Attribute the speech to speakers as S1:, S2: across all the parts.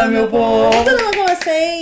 S1: Fala, meu povo! Tudo bom com
S2: vocês?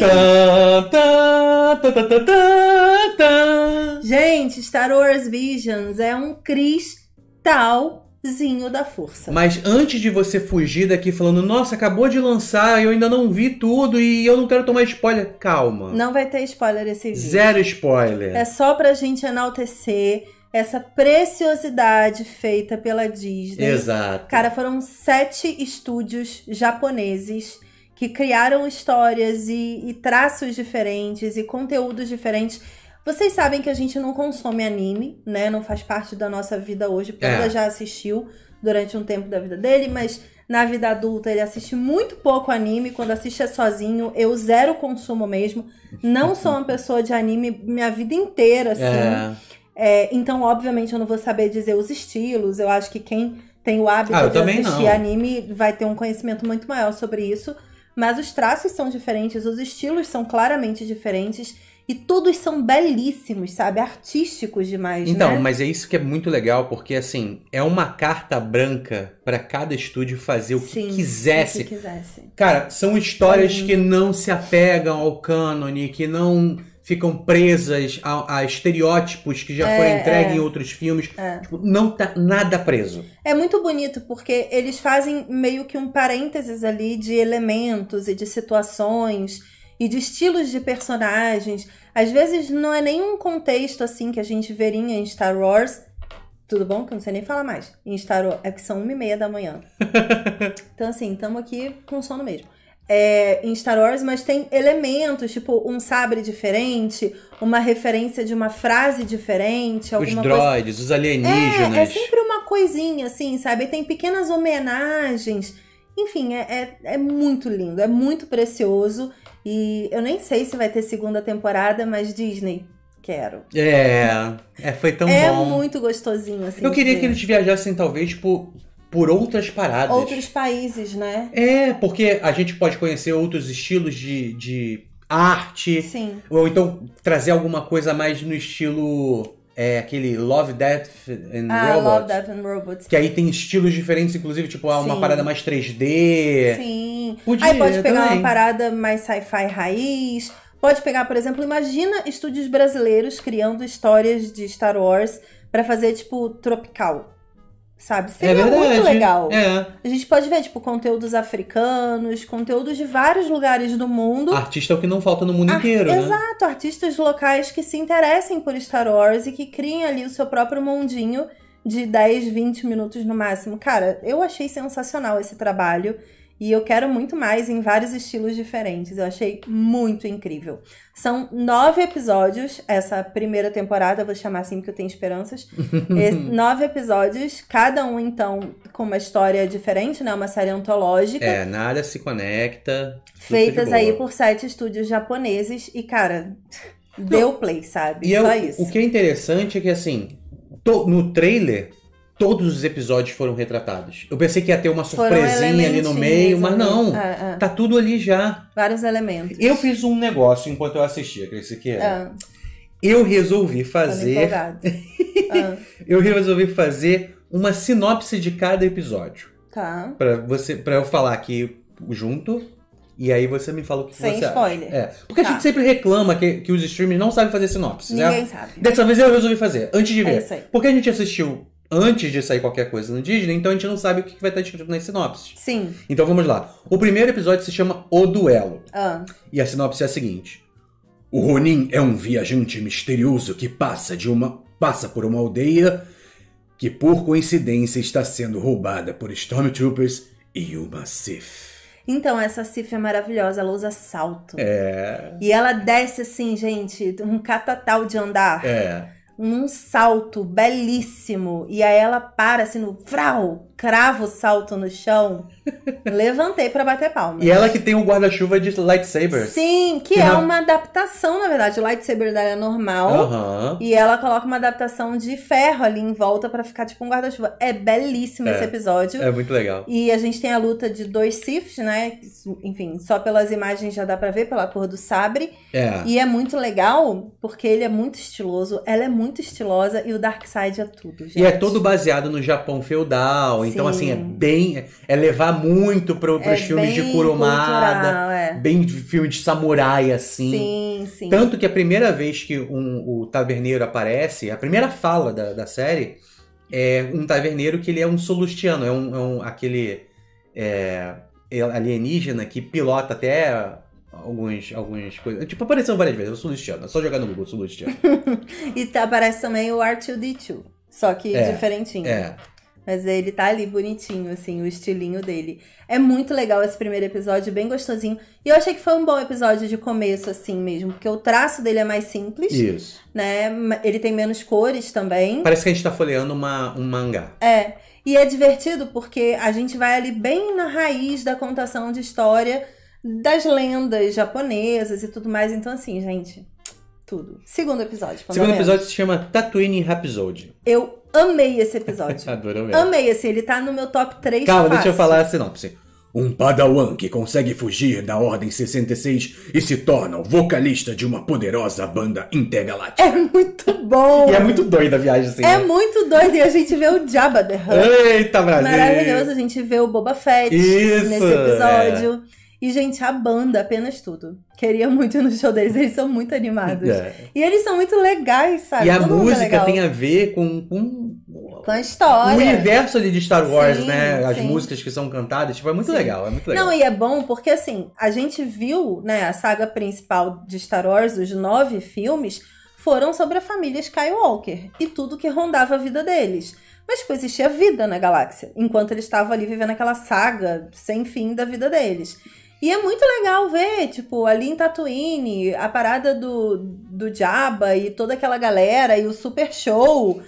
S2: Gente, Star Wars Visions é um cristalzinho da força.
S3: Mas antes de você fugir daqui falando, nossa, acabou de lançar, eu ainda não vi tudo e eu não quero tomar spoiler, calma. Não
S2: vai ter spoiler esse vídeo. Zero
S3: spoiler. É
S2: só pra gente enaltecer essa preciosidade feita pela Disney. Exato. Cara, foram sete estúdios japoneses que criaram histórias e, e traços diferentes e conteúdos diferentes. Vocês sabem que a gente não consome anime, né? Não faz parte da nossa vida hoje. Panda é. já assistiu durante um tempo da vida dele, mas na vida adulta ele assiste muito pouco anime. Quando assiste é sozinho, eu zero consumo mesmo. Não sou uma pessoa de anime minha vida inteira, assim. É. É, então, obviamente, eu não vou saber dizer os estilos. Eu acho que quem tem o hábito ah, de assistir não. anime vai ter um conhecimento muito maior sobre isso mas os traços são diferentes, os estilos são claramente diferentes e todos são belíssimos, sabe? Artísticos demais. Né? Então, né?
S3: mas é isso que é muito legal, porque assim, é uma carta branca para cada estúdio fazer o Sim, que quisesse. O que quisesse. Cara, são histórias Sim. que não se apegam ao cânone, que não ficam presas a, a estereótipos que já é, foram entregues é. em outros filmes. É. Tipo, não tá nada preso.
S2: É muito bonito, porque eles fazem meio que um parênteses ali de elementos e de situações e de estilos de personagens. Às vezes não é nenhum contexto assim que a gente veria em Star Wars. Tudo bom? Que eu não sei nem falar mais. Em Star Wars. É que são uma e meia da manhã. então, assim, estamos aqui com sono mesmo é, em Star Wars, mas tem elementos, tipo um sabre diferente, uma referência de uma frase diferente, alguns Os droids,
S3: coisa... os alienígenas. É, é sempre
S2: uma coisinha, assim, sabe? E tem pequenas homenagens. Enfim, é, é, é muito lindo, é muito precioso. E eu nem sei se vai ter segunda temporada, mas Disney, quero.
S3: É, é foi tão é bom. É muito gostosinho, assim. Eu queria que eles viajassem, talvez, tipo, por outras paradas. Outros
S2: países, né?
S3: É, porque a gente pode conhecer outros estilos de, de arte. Sim. Ou então trazer alguma coisa mais no estilo. É aquele Love, Death and ah, Robots. Love,
S2: Death and Robots. Que aí
S3: tem estilos diferentes, inclusive, tipo, uma Sim. parada mais 3D.
S2: Sim. Podia, aí pode pegar também. uma parada mais sci-fi raiz. Pode pegar, por exemplo, imagina estúdios brasileiros criando histórias de Star Wars para fazer, tipo, tropical sabe? É Seria é muito legal. É. A gente pode ver, tipo, conteúdos africanos, conteúdos de vários lugares do mundo.
S3: Artista é o que não falta no mundo Ar inteiro, Exato, né?
S2: Exato, artistas locais que se interessem por Star Wars e que criem ali o seu próprio mundinho de 10, 20 minutos no máximo. Cara, eu achei sensacional esse trabalho. E eu quero muito mais em vários estilos diferentes. Eu achei muito incrível. São nove episódios. Essa primeira temporada, vou chamar assim porque eu tenho esperanças. nove episódios, cada um, então, com uma história diferente, né? Uma série antológica. É,
S3: nada se conecta. Feitas aí por
S2: sete estúdios japoneses. E, cara, deu play, sabe? E é Só é,
S3: isso. O que é interessante é que, assim, no trailer todos os episódios foram retratados. Eu pensei que ia ter uma surpresinha ali no meio, mas não. É, é. Tá tudo ali já.
S2: Vários elementos.
S3: Eu fiz um negócio enquanto eu assistia, Cris que era. Ah. Eu resolvi fazer. eu resolvi fazer uma sinopse de cada episódio. Tá. Pra, você, para eu falar aqui junto. E aí você me fala o que Sem você spoiler. acha. É. Porque tá. a gente sempre reclama que, que os streamers não sabem fazer sinopse, né? Ninguém né? sabe. Dessa vez eu resolvi fazer, antes de é ver. É isso aí. Porque a gente assistiu antes de sair qualquer coisa no Disney, então a gente não sabe o que vai estar escrito nas sinopses. Sim. Então vamos lá. O primeiro episódio se chama O Duelo. Ah. E a sinopse é a seguinte: O Ronin
S1: é um viajante misterioso que passa de uma passa por uma aldeia que por coincidência está sendo roubada por Stormtroopers e uma Sith.
S2: Então, essa Sif é maravilhosa, ela usa salto.
S1: É.
S2: E ela desce assim, gente, um catatal de andar. É num salto belíssimo. E aí ela para assim no frau cravo salto no chão, levantei para bater palma. E ela
S3: que tem um guarda-chuva de lightsaber.
S2: Sim, que é uma adaptação, na verdade. O lightsaber dela é normal. Uhum. E ela coloca uma adaptação de ferro ali em volta para ficar tipo um guarda-chuva. É belíssimo é, esse episódio. É muito legal. E a gente tem a luta de dois sifs, né? Enfim, só pelas imagens já dá pra ver, pela cor do sabre. É. E é muito legal, porque ele é muito estiloso, ela é muito estilosa e o Darkseid é tudo, gente. E é
S3: todo baseado no Japão feudal, Sim. Então, assim, é bem. É levar muito pro, pros é filmes de Kurumada. É. Bem filme de samurai, assim.
S2: Sim, sim. Tanto
S3: que a primeira vez que um, o taverneiro aparece, a primeira fala da, da série é um taverneiro que ele é um solustiano, é um, é um aquele é, é alienígena que pilota até alguns, algumas coisas. Tipo, apareceu várias vezes, é o solustiano. É só jogar no Google, solustiano.
S2: e tá, aparece também o R2-D2. Só que é, diferentinho. É. Mas é, ele tá ali bonitinho, assim, o estilinho dele. É muito legal esse primeiro episódio, bem gostosinho. E eu achei que foi um bom episódio de começo, assim mesmo, porque o traço dele é mais simples. Isso. Né? Ele tem menos cores também.
S3: Parece que a gente tá folheando uma, um mangá.
S2: É. E é divertido porque a gente vai ali bem na raiz da contação de história das lendas japonesas e tudo mais. Então, assim, gente, tudo. Segundo episódio, pelo Segundo episódio
S3: se chama Tatooine
S1: Rhapsody.
S2: Eu amei esse episódio. Adoro mesmo. Amei esse, assim, ele tá no meu top 3 Calma, fácil. deixa eu falar
S1: a sinopse. Um padawan que consegue fugir da Ordem 66 e se torna o vocalista de uma poderosa banda intergaláctica. É muito bom! e é muito doida a viagem, assim. É né?
S2: muito doida e a gente vê o Jabba the Hutt.
S1: Eita, Brasil! Maravilhoso,
S2: a gente vê o Boba Fett Isso, nesse episódio. É. E, gente, a banda, apenas tudo. Queria muito ir no show deles, eles são muito animados. É. E eles são muito legais, sabe? E Todo a é música é tem a
S3: ver com, com,
S2: com a história. O universo
S3: ali de Star Wars, sim, né? As sim. músicas que são cantadas, tipo, é muito sim. legal, é muito legal. Não, e
S2: é bom porque, assim, a gente viu, né, a saga principal de Star Wars, os nove filmes, foram sobre a família Skywalker e tudo que rondava a vida deles. Mas, tipo, existia vida na galáxia, enquanto eles estavam ali vivendo aquela saga sem fim da vida deles. E é muito legal ver, tipo, ali em Tatooine, a parada do, do Jabba e toda aquela galera e o super show.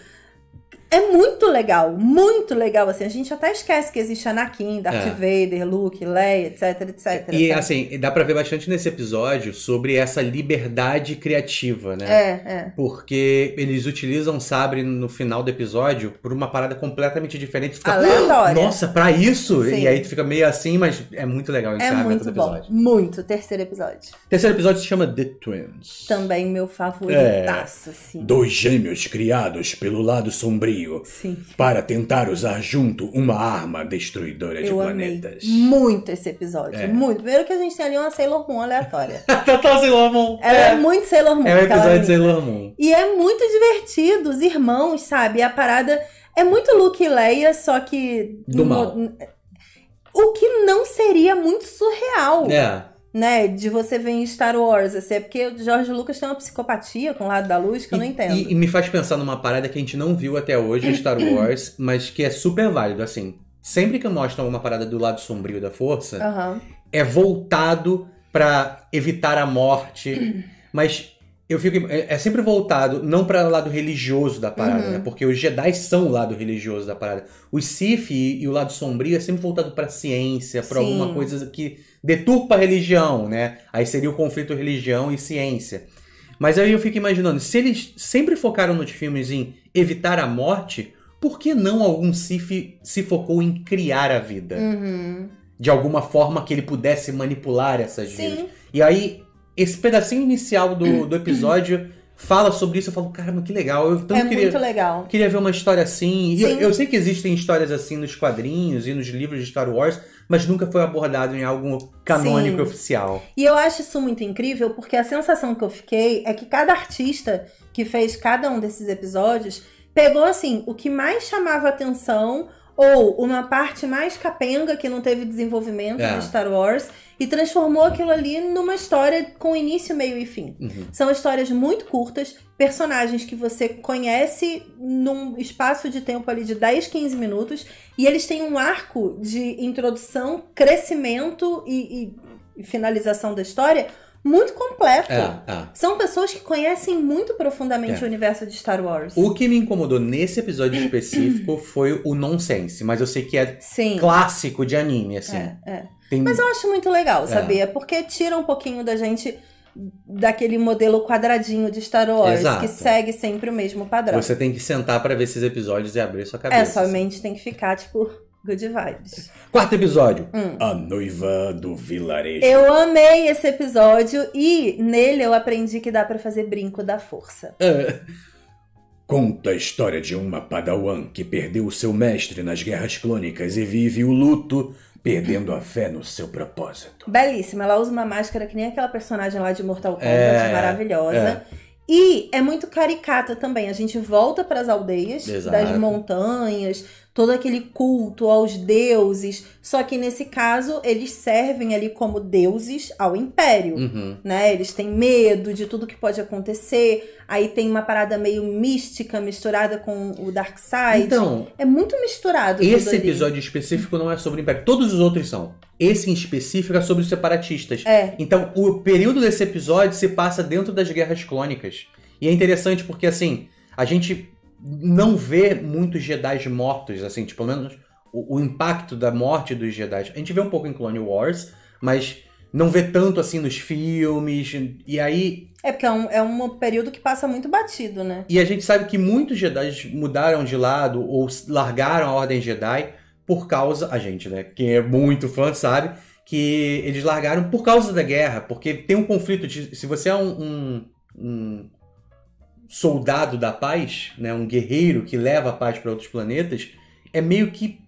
S2: É muito legal, muito legal, assim. A gente até esquece que existe Anakin, Darth é. Vader, Luke, Leia, etc, etc. E, sabe? assim,
S3: dá pra ver bastante nesse episódio sobre essa liberdade criativa, né?
S2: É, é.
S3: Porque eles utilizam sabre no final do episódio por uma parada completamente diferente. Fica, Aleatória. Nossa, pra isso? Sim. E aí tu fica meio assim, mas é muito legal é muito episódio.
S2: Bom. Muito, terceiro episódio.
S3: Terceiro episódio
S1: se chama The Twins.
S2: Também meu é. favoritaço, é. assim.
S1: Dois gêmeos criados pelo lado sombrio Sim. para tentar usar junto uma arma destruidora eu de planetas.
S2: Muito esse episódio. É. Muito. Primeiro que a gente tem ali uma Sailor Moon aleatória. Total tá, tá, Sailor Moon. Ela é. é. muito Sailor Moon. É um episódio de Sailor Moon. E é muito divertido, os irmãos, sabe? A parada. É muito Luke e Leia, só que. Do no... mal. O que não seria muito surreal. É né, de você ver em Star Wars, assim, é porque o George Lucas tem uma psicopatia com o lado da luz que e, eu não entendo. E, e,
S3: me faz pensar numa parada que a gente não viu até hoje Star Wars, mas que é super válido, assim. Sempre que mostram alguma parada do lado sombrio da força, uhum. é voltado para evitar a morte, mas eu fico. É, é sempre voltado, não para o lado religioso da parada, uhum. né? Porque os Jedi são o lado religioso da parada. Os Sif e, e o lado sombrio é sempre voltado pra ciência, pra Sim. alguma coisa que deturpa a religião, né? Aí seria o conflito religião e ciência. Mas aí eu fico imaginando, se eles sempre focaram nos filmes em evitar a morte, por que não algum Sif se focou em criar a vida?
S2: Uhum.
S3: De alguma forma que ele pudesse manipular essas Sim. vidas. E aí esse pedacinho inicial do, do episódio fala sobre isso, eu falo, caramba, que legal. Eu tanto é queria, muito legal. Queria ver uma história assim. E eu, eu, sei que existem histórias assim nos quadrinhos e nos livros de Star Wars, mas nunca foi abordado em algo canônico Sim. oficial.
S2: E eu acho isso muito incrível, porque a sensação que eu fiquei é que cada artista que fez cada um desses episódios pegou assim o que mais chamava atenção ou uma parte mais capenga que não teve desenvolvimento é. de Star Wars e transformou aquilo ali numa história com início, meio e fim. Uhum. São histórias muito curtas, personagens que você conhece num espaço de tempo ali de 10, 15 minutos, e eles têm um arco de introdução, crescimento e, e finalização da história muito completo. É, é. São pessoas que conhecem muito profundamente é. o universo de Star Wars. O
S3: que me incomodou nesse episódio específico foi o nonsense, mas eu sei que é Sim. clássico de anime, assim. É,
S2: é. Tem... Mas eu acho muito legal, é. sabia? Porque tira um pouquinho da gente daquele modelo quadradinho de Star Wars Exato. que segue sempre o mesmo padrão. Você
S3: tem que sentar para ver esses episódios e abrir sua cabeça. É, sua
S2: assim. mente tem que ficar tipo Good vibes.
S3: Quarto
S1: episódio. Hum. A noiva do vilarejo.
S2: Eu amei esse episódio e nele eu aprendi que dá para fazer brinco da força.
S1: É. Conta a história de uma padawan que perdeu seu mestre nas guerras clônicas e vive o luto perdendo a fé no seu propósito.
S2: Belíssima, ela usa uma máscara que nem aquela personagem lá de Mortal Kombat, é, maravilhosa. É. E é muito caricata também. A gente volta para as aldeias Exato. das montanhas, todo aquele culto aos deuses. Só que nesse caso, eles servem ali como deuses ao império. Uhum. Né? Eles têm medo de tudo que pode acontecer. Aí tem uma parada meio mística misturada com o Dark Side. Então, é muito misturado. Esse episódio
S3: específico não é sobre o império. Todos os outros são. Esse em específico é sobre os separatistas. É. Então, o período desse episódio se passa dentro das guerras clônicas. E é interessante porque, assim, a gente não vê muitos Jedi mortos, assim, tipo, pelo menos o, o impacto da morte dos Jedi. A gente vê um pouco em Clone Wars, mas não vê tanto assim nos filmes. E aí.
S2: É porque é um, é um período que passa muito batido, né?
S3: E a gente sabe que muitos Jedi mudaram de lado ou largaram a Ordem Jedi por causa. A gente, né? Quem é muito fã sabe que eles largaram por causa da guerra, porque tem um conflito de. Se você é um, um, um soldado da paz, né, um guerreiro que leva a paz para outros planetas, é meio que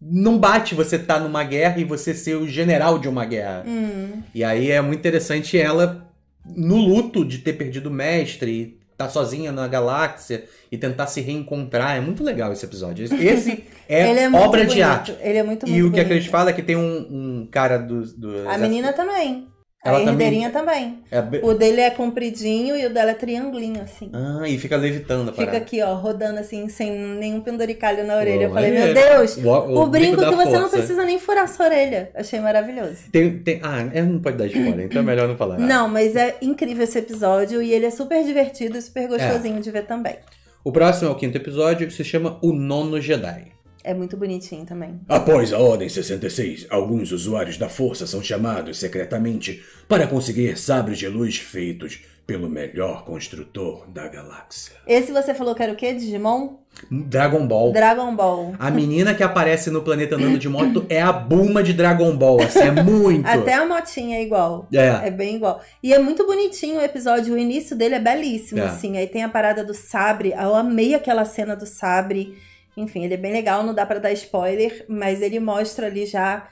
S3: não bate você estar tá numa guerra e você ser o general de uma guerra. Hum. E aí é muito interessante ela no luto de ter perdido o mestre tá sozinha na galáxia e tentar se reencontrar. É muito legal esse episódio. Esse é, é obra bonito. de arte.
S2: Ele é muito, muito E o bonito. que a
S3: Cris fala é que tem um, um cara do, do. a menina
S2: também. Ela a herdeirinha também.
S3: também. É O dele
S2: é compridinho e o dela é triangulinho, assim. Ah,
S3: e fica levitando. Fica
S2: aqui, ó, rodando assim, sem nenhum penduricalho na orelha. Eu falei, é... meu Deus,
S3: o, o, o brinco, brinco que você força. não é. precisa
S2: nem furar sua orelha. Achei maravilhoso.
S3: Tem, tem... Ah, é, não pode dar spoiler, então é melhor não falar. Não,
S2: mas é incrível esse episódio e ele é super divertido e super é. gostosinho é. de ver também.
S3: O próximo é
S1: o quinto episódio, que se chama O Nono Jedi.
S2: É muito bonitinho também.
S1: Após a Ordem 66, alguns usuários da Força são chamados secretamente para conseguir sabres de luz feitos pelo melhor construtor da galáxia.
S2: Esse você falou que era o quê? Digimon?
S1: Dragon Ball.
S2: Dragon Ball.
S1: A menina que aparece no planeta andando de moto
S3: é a Buma de Dragon Ball, assim, é muito. Até a
S2: motinha é igual. É. É bem igual. E é muito bonitinho o episódio, o início dele é belíssimo, é. assim. Aí tem a parada do sabre, eu amei aquela cena do sabre enfim, ele é bem legal, não dá para dar spoiler, mas ele mostra ali já.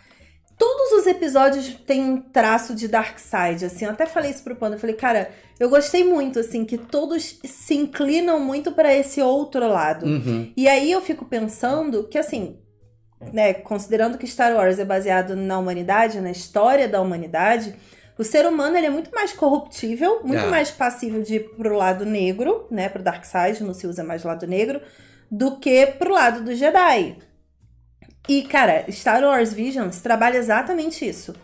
S2: Todos os episódios têm um traço de Dark Side, assim. Eu até falei isso pro Panda, eu falei, cara, eu gostei muito, assim, que todos se inclinam muito para esse outro lado. Uhum. E aí eu fico pensando que, assim, né, considerando que Star Wars é baseado na humanidade, na história da humanidade, o ser humano ele é muito mais corruptível, muito é. mais passível de ir pro lado negro, né? Pro Dark Side, não se usa mais lado negro, do que pro lado do Jedi. E, cara, Star Wars Visions trabalha exatamente isso.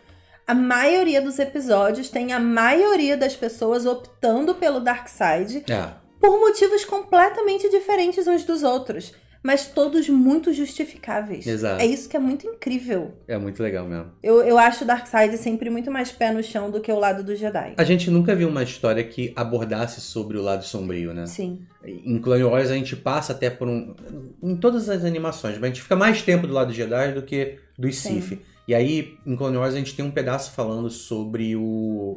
S2: A maioria dos episódios tem a maioria das pessoas optando pelo Dark Side é. por motivos completamente diferentes uns dos outros mas todos muito justificáveis. Exato. É isso que é muito incrível.
S3: É muito legal mesmo.
S2: Eu, eu acho Darkseid sempre muito mais pé no chão do que o lado do Jedi. A gente
S3: nunca viu uma história que abordasse sobre o lado sombrio, né? Sim. Em Clone Wars a gente passa até por um. Em todas as animações, mas a gente fica mais tempo do lado do Jedi do que do Sif. E aí, em Clone Wars, a gente tem um pedaço falando sobre o,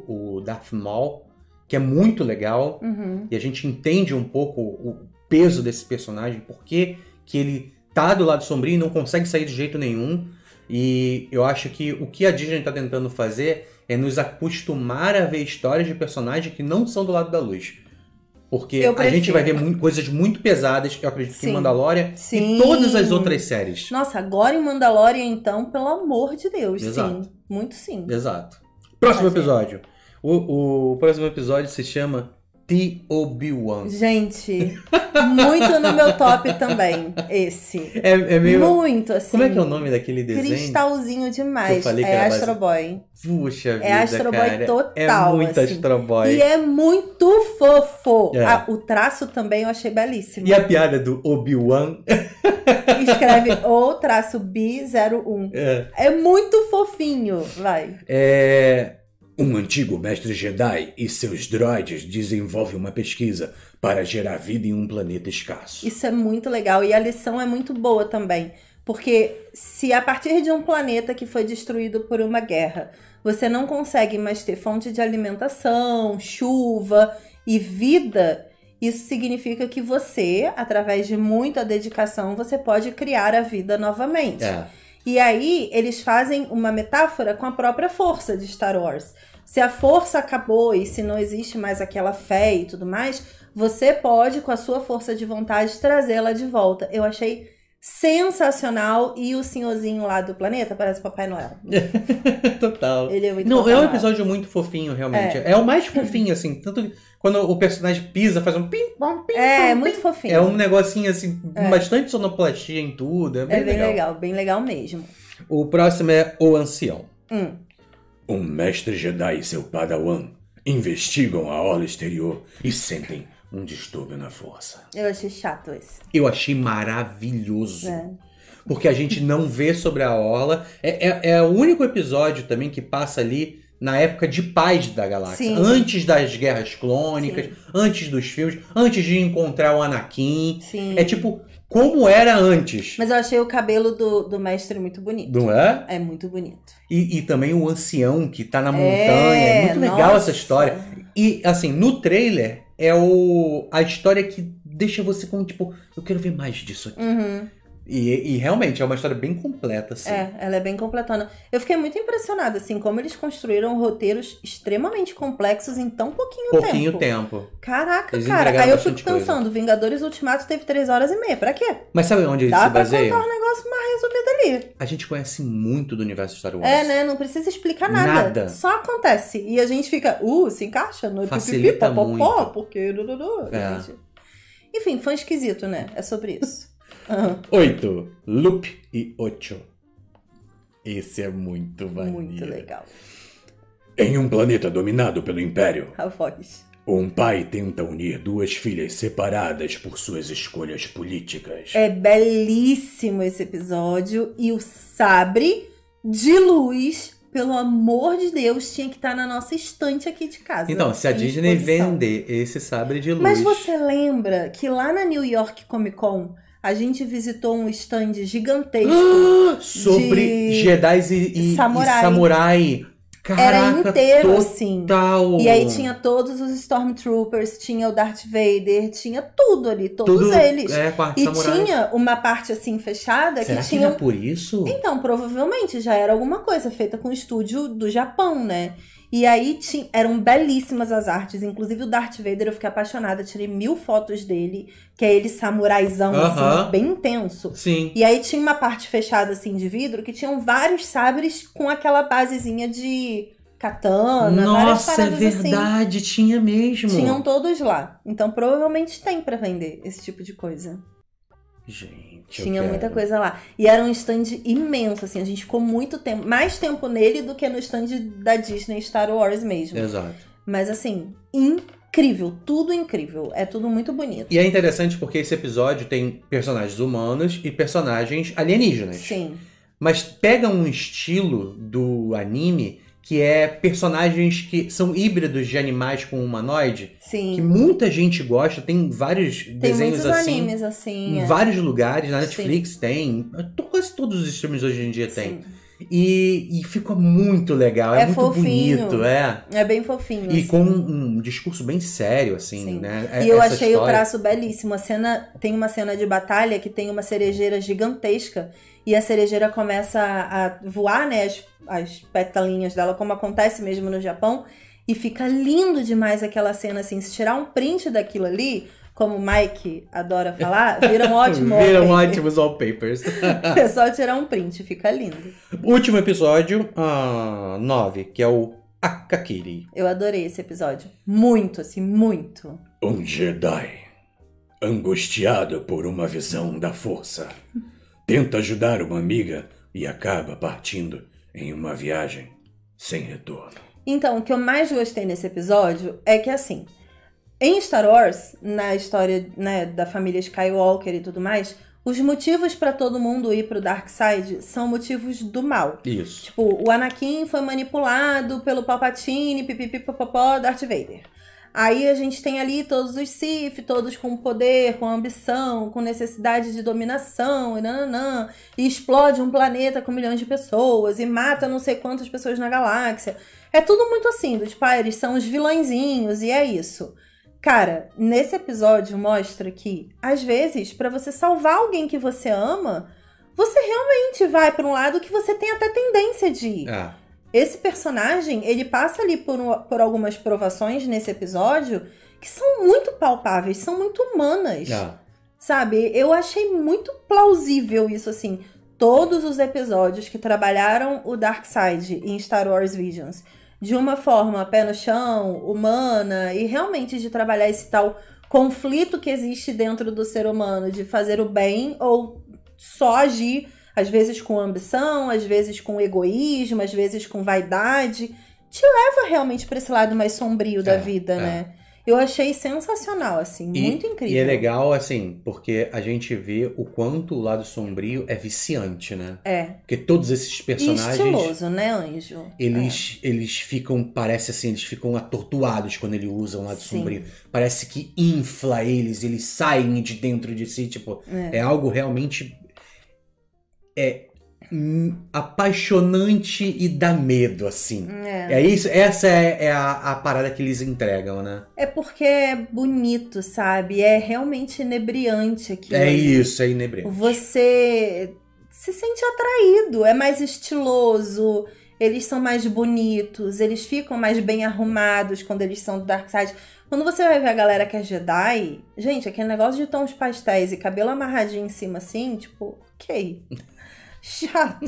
S3: o Darth Maul, que é muito legal. Uhum. E a gente entende um pouco o peso desse personagem, porque que ele tá do lado sombrio e não consegue sair de jeito nenhum. E eu acho que o que a Disney está tentando fazer é nos acostumar a ver histórias de personagens que não são do lado da luz. Porque a gente vai ver muito, coisas muito pesadas, eu acredito Sim. que em Mandalorian sim. e todas as outras séries.
S2: Nossa, agora em Mandalorian, então, pelo amor de Deus, Exato. sim. Muito sim.
S3: Exato. Próximo episódio. O, o próximo episódio se chama The Obi-Wan.
S2: Gente, muito no meu top também, esse. É, é meio... Muito, assim. Como é assim, que
S3: é o nome daquele desenho?
S2: Cristalzinho demais. é Astro Boy.
S3: Puxa é vida, É Astro Boy cara. total, É muito assim. Astro Boy. E é
S2: muito fofo. É. Ah, o traço também eu achei belíssimo. E a
S3: piada
S1: do Obi-Wan?
S2: Escreve o traço B01. É. é muito fofinho, vai.
S1: É... Um antigo mestre Jedi e seus droides desenvolvem uma pesquisa para gerar vida em um planeta escasso.
S2: Isso é muito legal e a lição é muito boa também, porque se a partir de um planeta que foi destruído por uma guerra, você não consegue mais ter fonte de alimentação, chuva e vida, isso significa que você, através de muita dedicação, você pode criar a vida novamente. É. E aí eles fazem uma metáfora com a própria força de Star Wars. Se a força acabou e se não existe mais aquela fé e tudo mais, você pode, com a sua força de vontade, trazê-la de volta. Eu achei sensacional e o senhorzinho lá do planeta parece Papai Noel.
S3: Total. Ele é muito Não, é um episódio muito fofinho, realmente. É. é o mais fofinho, assim. Tanto quando o personagem pisa, faz um pim,
S2: pom, pim, É, pom, é muito pim. fofinho. É um
S3: negocinho assim, é. bastante sonoplastia em tudo. É bem, é bem legal.
S2: legal. bem legal mesmo.
S3: O próximo
S1: é O Ancião. Hum. Um mestre Jedi e seu padawan investigam a orla exterior e sentem um distúrbio na força.
S2: Eu achei chato esse.
S3: Eu achei maravilhoso. É porque a gente não vê sobre a orla. É, é, é, o único episódio também que passa ali na época de paz da galáxia, Sim. antes das guerras clônicas, Sim. antes dos filmes, antes de encontrar o Anakin. Sim. É tipo, como era antes.
S2: Mas eu achei o cabelo do, do mestre muito bonito. Não é? É muito bonito.
S3: E, e também o ancião que tá na é, montanha. É, muito nossa. legal essa história. E, assim, no trailer é o, a história que deixa você como, tipo, eu quero ver mais disso aqui. Uhum. E, e, realmente é uma história bem completa, assim. É,
S2: ela é bem completona. Eu fiquei muito impressionada, assim, como eles construíram roteiros extremamente complexos em tão pouquinho, pouquinho tempo. Pouquinho tempo. Caraca, eles cara. Aí eu fico pensando, coisa. Vingadores Ultimato teve 3 horas e meia. Pra quê?
S3: Mas sabe onde eles se baseiam? Dá pra contar
S2: um negócio mais resumido ali.
S3: A gente conhece muito do universo Star Wars. É,
S2: né? Não precisa explicar nada. Nada. Só acontece. E a gente fica, uh, se encaixa no Facilita pipipi, popopó, porque... É. Enfim, fã esquisito, né? É sobre isso.
S1: Oito. Loop e Ocho. Esse é muito vanilla. Muito legal. Em um planeta dominado pelo Império. A voz. Um pai tenta unir duas filhas separadas por suas escolhas políticas. É
S2: belíssimo esse episódio e o sabre de luz, pelo amor de Deus, tinha que estar tá na nossa estante aqui de casa. Então, se a Disney vender
S3: esse sabre de luz. Mas
S2: você lembra que lá na New York Comic Con a gente visitou um stand gigantesco sobre de... Jedi
S3: e, e, samurai. E samurai.
S2: Caraca, era inteiro, assim.
S3: total. assim. E aí tinha
S2: todos os Stormtroopers, tinha o Darth Vader, tinha tudo ali, todos tudo, eles. É, e samurai. tinha uma parte assim fechada Será que tinha. Que
S3: por isso? Então,
S2: provavelmente já era alguma coisa feita com o estúdio do Japão, né? E aí tinha, eram belíssimas as artes, inclusive o Darth Vader, eu fiquei apaixonada, tirei mil fotos dele, que é ele samuraizão, uh -huh. assim, bem intenso. Sim. E aí tinha uma parte fechada, assim, de vidro, que tinham vários sabres com aquela basezinha de katana, Nossa, várias é assim, verdade,
S3: assim. tinha mesmo. Tinham
S2: todos lá. Então provavelmente tem para vender esse tipo de coisa.
S1: Gente, tinha quero. muita coisa
S2: lá. E era um stand imenso, assim. A gente ficou muito tempo, mais tempo nele do que no stand da Disney Star Wars mesmo. Exato. Mas assim, incrível, tudo incrível. É tudo muito bonito. E
S3: é interessante porque esse episódio tem personagens humanos e personagens alienígenas. Sim. Mas pega um estilo do anime que é personagens que são híbridos de animais com humanoide. Sim. Que muita gente gosta, tem vários tem desenhos assim. Tem muitos
S2: animes assim. Em é. vários
S3: lugares, na Netflix Sim. tem. Quase todos os filmes hoje em dia Sim. tem. E, e ficou muito legal, é, é muito fofinho, bonito, é.
S2: É bem fofinho. E assim.
S3: com um, um, discurso bem sério, assim, Sim. né? E é, eu achei história... o traço
S2: belíssimo. A cena tem uma cena de batalha que tem uma cerejeira gigantesca e a cerejeira começa a, a voar, né? As, as petalinhas dela, como acontece mesmo no Japão. E fica lindo demais aquela cena, assim. Se tirar um print daquilo ali, como o Mike adora falar, viram ótimo Viram wallpaper. ótimos
S3: wallpapers. é
S2: só tirar um print, fica lindo.
S3: Último episódio, 9, ah, que é o Akakiri.
S2: Eu adorei esse episódio. Muito, assim, muito.
S1: Um Jedi, angustiado por uma visão da força, tenta ajudar uma amiga e acaba partindo em uma viagem sem retorno.
S2: Então, o que eu mais gostei nesse episódio é que, assim, em Star Wars, na história né, da família Skywalker e tudo mais, os motivos para todo mundo ir pro Dark Side são motivos do mal. Isso. Tipo, o Anakin foi manipulado pelo Palpatine, pipipipopopó, Darth Vader. Aí a gente tem ali todos os Sith, todos com poder, com ambição, com necessidade de dominação, e nananã, e explode um planeta com milhões de pessoas, e mata não sei quantas pessoas na galáxia. É tudo muito assim, do tipo, ah, eles são os vilãzinhos, e é isso. Cara, nesse episódio mostra que, às vezes, para você salvar alguém que você ama, você realmente vai para um lado que você tem até tendência de ir. É. Esse personagem, ele passa ali por, por algumas provações nesse episódio que são muito palpáveis, são muito humanas. Ah. Sabe? Eu achei muito plausível isso, assim. Todos os episódios que trabalharam o Dark Side em Star Wars Visions de uma forma pé no chão, humana e realmente de trabalhar esse tal conflito que existe dentro do ser humano de fazer o bem ou só agir às vezes com ambição, às vezes com egoísmo, às vezes com vaidade, te leva realmente para esse lado mais sombrio é, da vida, é. né? Eu achei sensacional, assim, e, muito incrível. E é
S3: legal, assim, porque a gente vê o quanto o lado sombrio é viciante, né? É. Porque todos esses personagens. E estiloso,
S2: né, Anjo?
S3: Eles, é. eles ficam, parece assim, eles ficam atortuados quando ele usa o lado Sim. sombrio. Parece que infla eles, eles saem de dentro de si, tipo, é, é algo realmente. É, apaixonante e dá medo, assim. É, é isso, essa é, é a, a, parada que eles entregam, né?
S2: É porque é bonito, sabe? É realmente inebriante aqui. É
S1: isso, é inebriante.
S2: Você se sente atraído, é mais estiloso, eles são mais bonitos, eles ficam mais bem arrumados quando eles são do Dark Side. Quando você vai ver a galera que é Jedi, gente, aquele negócio de tons pastéis e cabelo amarradinho em cima assim, tipo, ok. chato.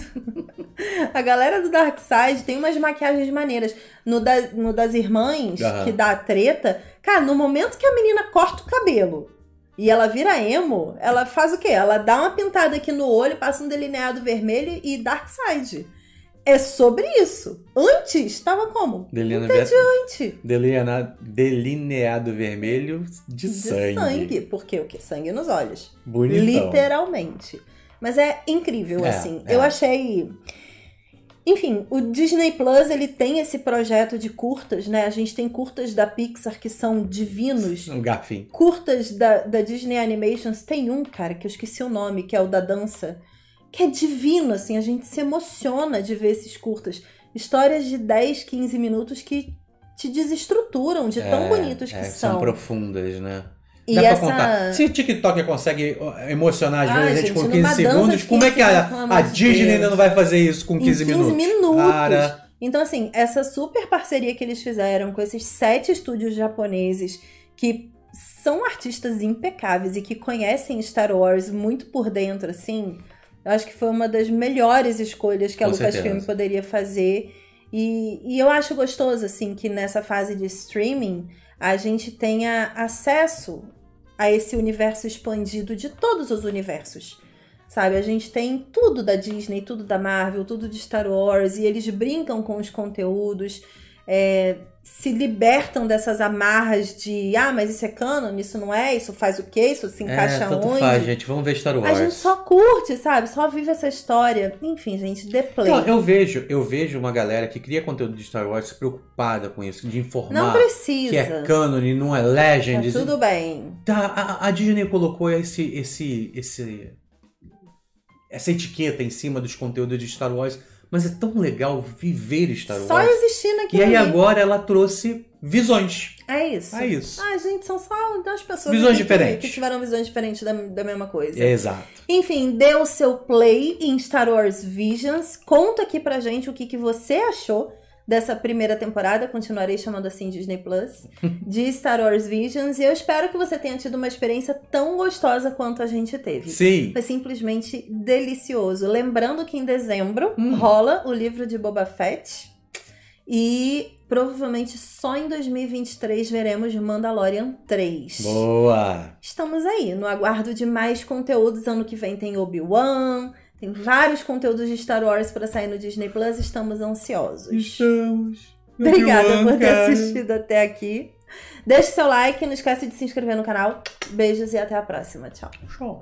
S2: a galera do Dark Side tem umas maquiagens maneiras. No, da, no das irmãs, uhum. que dá treta, cara, no momento que a menina corta o cabelo e ela vira emo, ela faz o quê? Ela dá uma pintada aqui no olho, passa um delineado vermelho e Dark Side. É sobre isso. Antes, estava como? Delineado,
S3: delineado, delineado vermelho de, de sangue. sangue,
S2: porque o quê? Sangue nos olhos.
S3: Bonitão.
S2: Literalmente. Mas é incrível, é, assim. É. Eu achei. Enfim, o Disney Plus ele tem esse projeto de curtas, né? A gente tem curtas da Pixar que são divinos. Um garfinho. Curtas da, da Disney Animations. Tem um, cara, que eu esqueci o nome, que é o da dança. Que é divino, assim. A gente se emociona de ver esses curtas. Histórias de 10, 15 minutos que te desestruturam de tão é, bonitos é, que é, são. São
S3: profundas, né? E Dá essa... pra contar. Se o TikTok consegue emocionar vezes a gente com 15 segundos, como é que a, a Disney Deus. ainda não vai fazer isso com 15, 15 minutos? 15 minutos. Cara.
S2: Então, assim, essa super parceria que eles fizeram com esses sete estúdios japoneses que são artistas impecáveis e que conhecem Star Wars muito por dentro, assim, eu acho que foi uma das melhores escolhas que a Lucasfilm poderia fazer. E, e eu acho gostoso, assim, que nessa fase de streaming a gente tenha acesso a esse universo expandido de todos os universos. Sabe, a gente tem tudo da Disney, tudo da Marvel, tudo de Star Wars, e eles brincam com os conteúdos. É, se libertam dessas amarras de ah, mas isso é canon, isso não é, isso faz o quê, isso se é, encaixa é, tanto onde. Faz, gente,
S3: vamos ver Star Wars. A gente
S2: só curte, sabe? Só vive essa história. Enfim, gente, The Play. Então, eu
S3: vejo, eu vejo uma galera que cria conteúdo de Star Wars preocupada com isso, de informar não precisa. que é canon e não é legend. Tá tudo bem. Tá, a, a Disney colocou esse, esse, esse, essa etiqueta em cima dos conteúdos de Star Wars mas é tão legal viver Star Wars. Só
S2: existir naquele E aí agora
S3: ela trouxe visões.
S2: É isso. É isso. Ah, gente, são só duas pessoas visões que, diferentes. que tiveram visões diferentes da, da mesma coisa. É, exato. Enfim, dê o seu play em Star Wars Visions. Conta aqui pra gente o que, que você achou dessa primeira temporada, continuarei chamando assim Disney Plus, de Star Wars Visions, e eu espero que você tenha tido uma experiência tão gostosa quanto a gente
S3: teve. Sim. Foi
S2: simplesmente delicioso. Lembrando que em dezembro hum. rola o livro de Boba Fett. E provavelmente só em 2023 veremos Mandalorian 3. Boa! Estamos aí, no aguardo de mais conteúdos. Ano que vem tem Obi-Wan, tem vários conteúdos de Star Wars para sair no Disney Plus, estamos ansiosos. Estamos. Obrigada por ter assistido até aqui. Deixe seu like, não esquece de se inscrever no canal. Beijos e até a próxima. Tchau. Tchau.